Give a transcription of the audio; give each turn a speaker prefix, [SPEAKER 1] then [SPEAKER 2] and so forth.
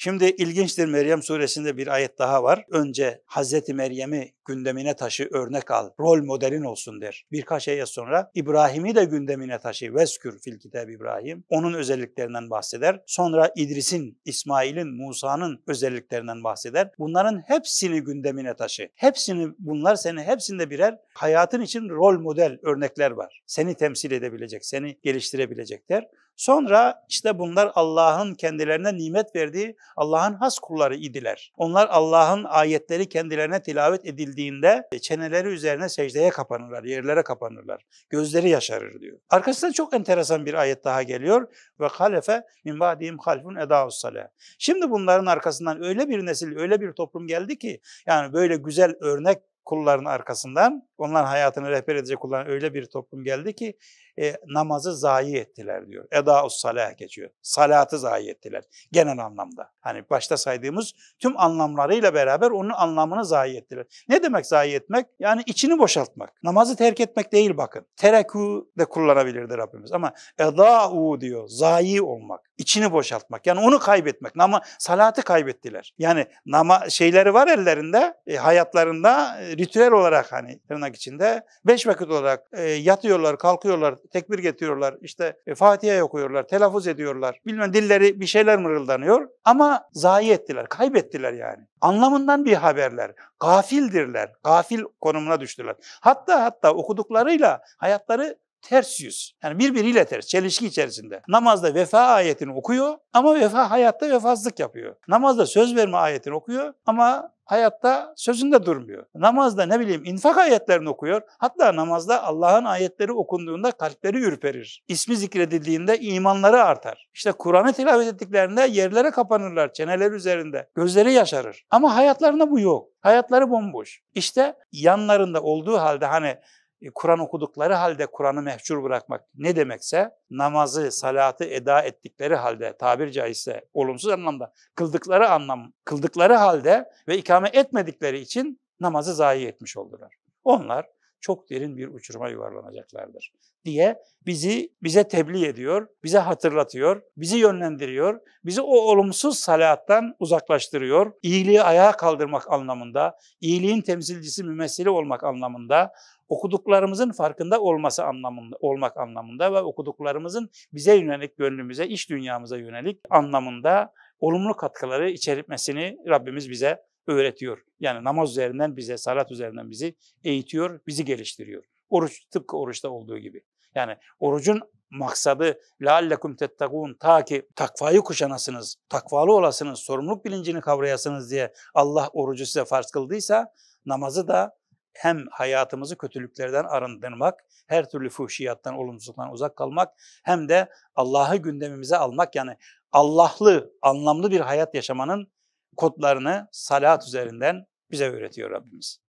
[SPEAKER 1] Şimdi ilginçtir Meryem suresinde bir ayet daha var. Önce Hazreti Meryem'i gündemine taşı, örnek al, rol modelin olsun der. Birkaç ayet sonra İbrahim'i de gündemine taşı, veskür fil kitab İbrahim. Onun özelliklerinden bahseder. Sonra İdris'in, İsmail'in, Musa'nın özelliklerinden bahseder. Bunların hepsini gündemine taşı. Hepsini bunlar senin hepsinde birer hayatın için rol model örnekler var. Seni temsil edebilecek, seni geliştirebilecekler. Sonra işte bunlar Allah'ın kendilerine nimet verdiği Allah'ın has kulları idiler. Onlar Allah'ın ayetleri kendilerine tilavet edildi edildiğinde e, çeneleri üzerine secdeye kapanırlar, yerlere kapanırlar. Gözleri yaşarır diyor. Arkasından çok enteresan bir ayet daha geliyor. Ve halefe min vadihim halfun edaus sale. Şimdi bunların arkasından öyle bir nesil, öyle bir toplum geldi ki yani böyle güzel örnek kulların arkasından onlar hayatını rehber edecek olan öyle bir toplum geldi ki e, namazı zayi ettiler diyor. Eda-us salah geçiyor. Salatı zayi ettiler genel anlamda. Hani başta saydığımız tüm anlamlarıyla beraber onun anlamını zayi ettiler. Ne demek zayi etmek? Yani içini boşaltmak. Namazı terk etmek değil bakın. Tereku de kullanabilirdi Rabbimiz ama eda u diyor. Zayi olmak. İçini boşaltmak. Yani onu kaybetmek. Ama salatı kaybettiler. Yani nama şeyleri var ellerinde, e, hayatlarında e, ritüel olarak hani tırnak içinde. Beş vakit olarak e, yatıyorlar, kalkıyorlar, tekbir getiriyorlar, işte e, Fatiha okuyorlar, telaffuz ediyorlar. Bilmem dilleri bir şeyler mırıldanıyor ama zayi ettiler, kaybettiler yani. Anlamından bir haberler. Gafildirler, gafil konumuna düştüler. Hatta hatta okuduklarıyla hayatları ters yüz. Yani birbiriyle ters, çelişki içerisinde. Namazda vefa ayetini okuyor ama vefa hayatta vefasızlık yapıyor. Namazda söz verme ayetini okuyor ama hayatta sözünde durmuyor. Namazda ne bileyim infak ayetlerini okuyor. Hatta namazda Allah'ın ayetleri okunduğunda kalpleri ürperir. İsmi zikredildiğinde imanları artar. İşte Kur'an'ı tilavet ettiklerinde yerlere kapanırlar çeneler üzerinde. Gözleri yaşarır. Ama hayatlarında bu yok. Hayatları bomboş. İşte yanlarında olduğu halde hani e, Kur'an okudukları halde Kur'an'ı mehcur bırakmak ne demekse namazı, salatı eda ettikleri halde tabir caizse olumsuz anlamda kıldıkları anlam, kıldıkları halde ve ikame etmedikleri için namazı zayi etmiş oldular. Onlar çok derin bir uçuruma yuvarlanacaklardır diye bizi bize tebliğ ediyor, bize hatırlatıyor, bizi yönlendiriyor, bizi o olumsuz salattan uzaklaştırıyor. İyiliği ayağa kaldırmak anlamında, iyiliğin temsilcisi mümessili olmak anlamında, okuduklarımızın farkında olması anlamında, olmak anlamında ve okuduklarımızın bize yönelik gönlümüze, iş dünyamıza yönelik anlamında olumlu katkıları içermesini Rabbimiz bize öğretiyor. Yani namaz üzerinden bize, salat üzerinden bizi eğitiyor, bizi geliştiriyor. Oruç tıpkı oruçta olduğu gibi. Yani orucun maksadı لَاَلَّكُمْ تَتَّقُونَ ta ki takvayı kuşanasınız, takvalı olasınız, sorumluluk bilincini kavrayasınız diye Allah orucu size farz kıldıysa namazı da hem hayatımızı kötülüklerden arındırmak, her türlü fuhşiyattan, olumsuzluktan uzak kalmak hem de Allah'ı gündemimize almak yani Allah'lı, anlamlı bir hayat yaşamanın kodlarını salat üzerinden bize öğretiyor Rabbimiz.